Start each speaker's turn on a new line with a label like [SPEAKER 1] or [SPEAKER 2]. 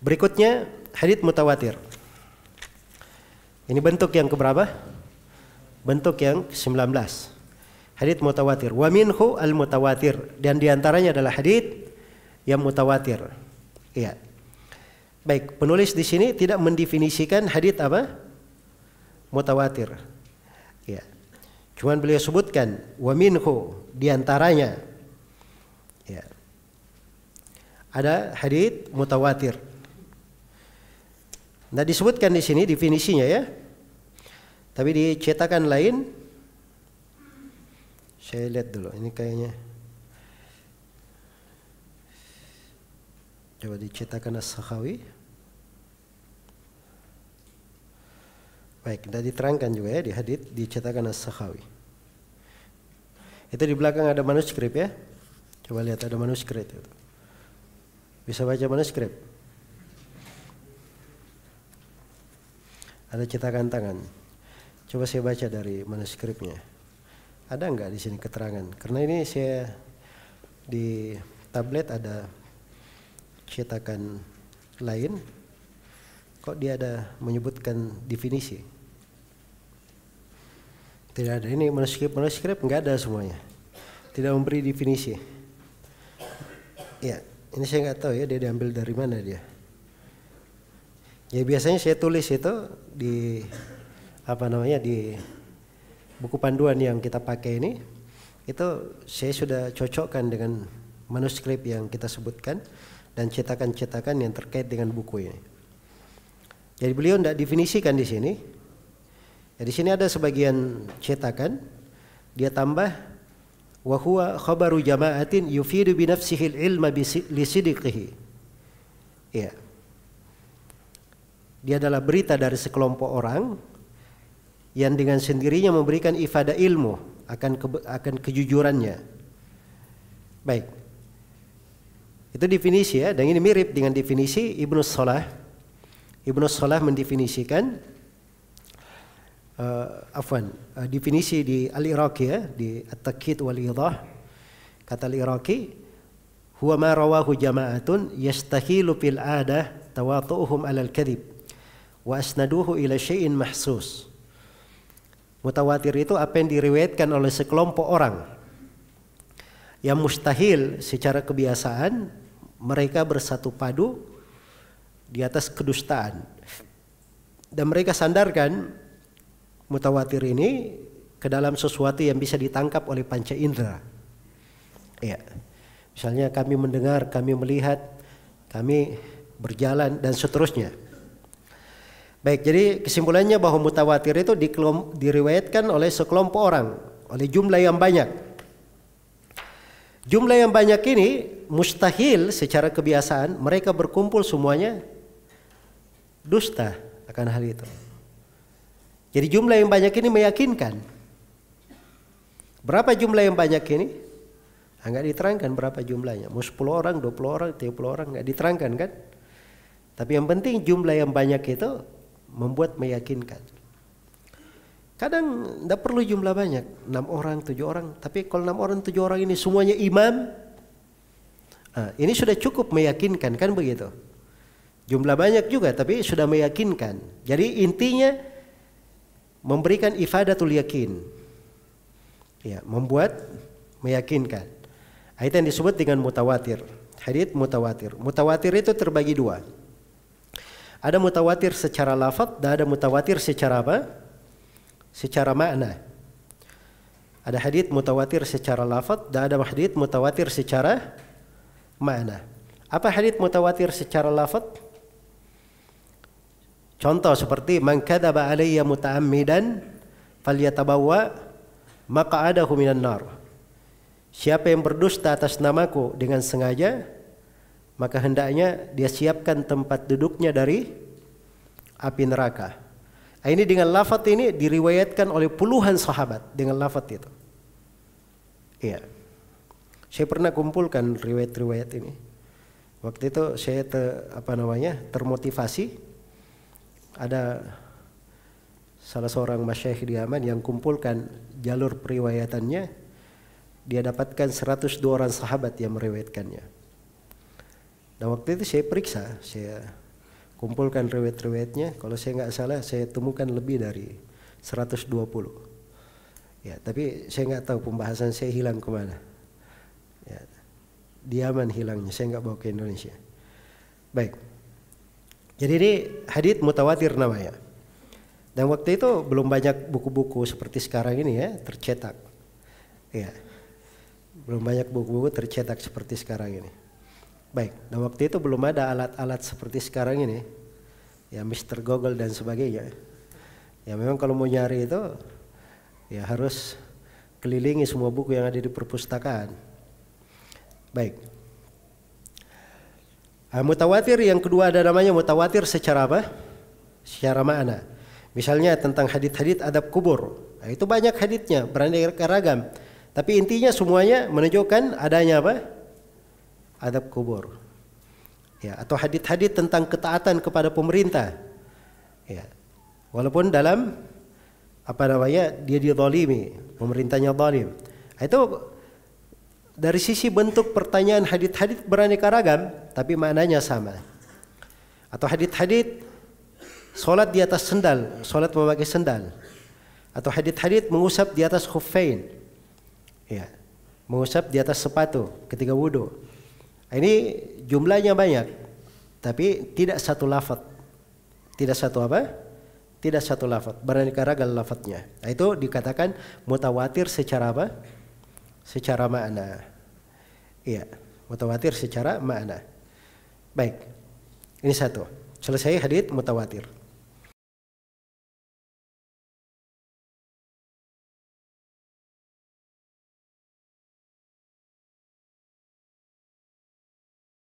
[SPEAKER 1] Berikutnya hadits mutawatir. Ini bentuk yang keberapa? Bentuk yang ke-19. Hadits mutawatir. Wa minhu al-mutawatir dan diantaranya adalah hadits yang mutawatir. Iya. Baik, penulis di sini tidak mendefinisikan hadits apa? mutawatir. Ya. Cuman beliau sebutkan wa minhu di antaranya. Ya. Ada hadis mutawatir. Nah disebutkan di sini definisinya ya. Tapi di cetakan lain saya lihat dulu ini kayaknya coba dicetakan As-Sakhawi Baik, sudah diterangkan juga ya di hadith di cetakan As-Sakhawi. Itu di belakang ada manuskrip ya. Coba lihat ada manuskrip itu. Bisa baca manuskrip? Ada cetakan tangan. Coba saya baca dari manuskripnya. Ada nggak di sini keterangan? Karena ini saya di tablet ada cetakan lain. Kok dia ada menyebutkan definisi? Tidak ada ini manuskrip manuskrip nggak ada semuanya. Tidak memberi definisi. Ya, ini saya nggak tahu ya dia diambil dari mana dia. Ya biasanya saya tulis itu di apa namanya di buku panduan yang kita pakai ini itu saya sudah cocokkan dengan manuskrip yang kita sebutkan dan cetakan-cetakan yang terkait dengan buku ini. Jadi beliau tidak definisikan di sini, Ya, di sini ada sebagian cetakan dia tambah wa huwa khabaru jama'atin yufidu bi nafsihi ilma bi sidqihi. Ya. Dia adalah berita dari sekelompok orang yang dengan sendirinya memberikan ifada ilmu akan ke, akan kejujurannya. Baik. Itu definisi ya, dan ini mirip dengan definisi Ibnu Salah. Ibnu Salah mendefinisikan uh, afwan uh, definisi di al-Iraqi ya di at-takkid wal idah kata al-Iraqi huwa ma rawahu jama'atun yastahilu fil adah tawatu'uhum 'ala al-kadhib wa asnaduhu ila syai'in mahsus mutawatir itu apa yang diriwayatkan oleh sekelompok orang yang mustahil secara kebiasaan mereka bersatu padu di atas kedustaan dan mereka sandarkan mutawatir ini ke dalam sesuatu yang bisa ditangkap oleh panca indera. Ya. Misalnya kami mendengar, kami melihat, kami berjalan dan seterusnya. Baik, jadi kesimpulannya bahwa mutawatir itu diriwayatkan oleh sekelompok orang, oleh jumlah yang banyak. Jumlah yang banyak ini mustahil secara kebiasaan mereka berkumpul semuanya dusta akan hal itu. Jadi jumlah yang banyak ini meyakinkan. Berapa jumlah yang banyak ini? Enggak ah, diterangkan berapa jumlahnya. Mau 10 orang, 20 orang, 30 orang enggak diterangkan kan? Tapi yang penting jumlah yang banyak itu membuat meyakinkan. Kadang tidak perlu jumlah banyak, 6 orang, 7 orang. Tapi kalau 6 orang, 7 orang ini semuanya imam, nah, ini sudah cukup meyakinkan kan begitu. Jumlah banyak juga tapi sudah meyakinkan. Jadi intinya memberikan ifadatul yakin. Ya, membuat meyakinkan. Itu yang disebut dengan mutawatir. hadith mutawatir. Mutawatir itu terbagi dua. Ada mutawatir secara lafad dan ada mutawatir secara apa? Secara makna. Ada hadith mutawatir secara lafad dan ada hadith mutawatir secara makna. Apa hadith mutawatir secara lafad Contoh seperti man kadzaba alayya muta'ammidan falyatabawa ada huminan nar. Siapa yang berdusta atas namaku dengan sengaja maka hendaknya dia siapkan tempat duduknya dari api neraka. Nah, ini dengan lafat ini diriwayatkan oleh puluhan sahabat dengan lafat itu. Iya. Saya pernah kumpulkan riwayat-riwayat ini. Waktu itu saya ter apa namanya? termotivasi ada salah seorang masyaikh di Yaman yang kumpulkan jalur periwayatannya dia dapatkan 102 orang sahabat yang meriwayatkannya dan waktu itu saya periksa saya kumpulkan riwayat-riwayatnya kalau saya nggak salah saya temukan lebih dari 120 ya tapi saya nggak tahu pembahasan saya hilang kemana ya, di Yaman hilangnya saya nggak bawa ke Indonesia baik jadi ini hadith mutawatir namanya. Dan waktu itu belum banyak buku-buku seperti sekarang ini ya tercetak. Ya. Belum banyak buku-buku tercetak seperti sekarang ini. Baik, dan waktu itu belum ada alat-alat seperti sekarang ini. Ya Mr. Google dan sebagainya. Ya memang kalau mau nyari itu ya harus kelilingi semua buku yang ada di perpustakaan. Baik, Uh, mutawatir yang kedua ada namanya mutawatir secara apa? Secara mana? Misalnya tentang hadit-hadit adab kubur. Nah, itu banyak haditnya, beraneka ragam. Tapi intinya semuanya menunjukkan adanya apa? Adab kubur. Ya, atau hadit-hadit tentang ketaatan kepada pemerintah. Ya. Walaupun dalam apa namanya dia didolimi, pemerintahnya zalim. Ah, itu dari sisi bentuk pertanyaan hadit-hadit beraneka ragam, tapi maknanya sama. Atau hadit-hadit solat di atas sendal, solat memakai sendal. Atau hadit-hadit mengusap di atas khufain. Ya, mengusap di atas sepatu ketika wudhu. Ini jumlahnya banyak, tapi tidak satu lafad. Tidak satu apa? Tidak satu lafad, beraneka ragam lafadnya. Nah, itu dikatakan mutawatir secara apa? Secara makna. Iya, mutawatir secara makna. Baik. Ini satu. Selesai hadis mutawatir.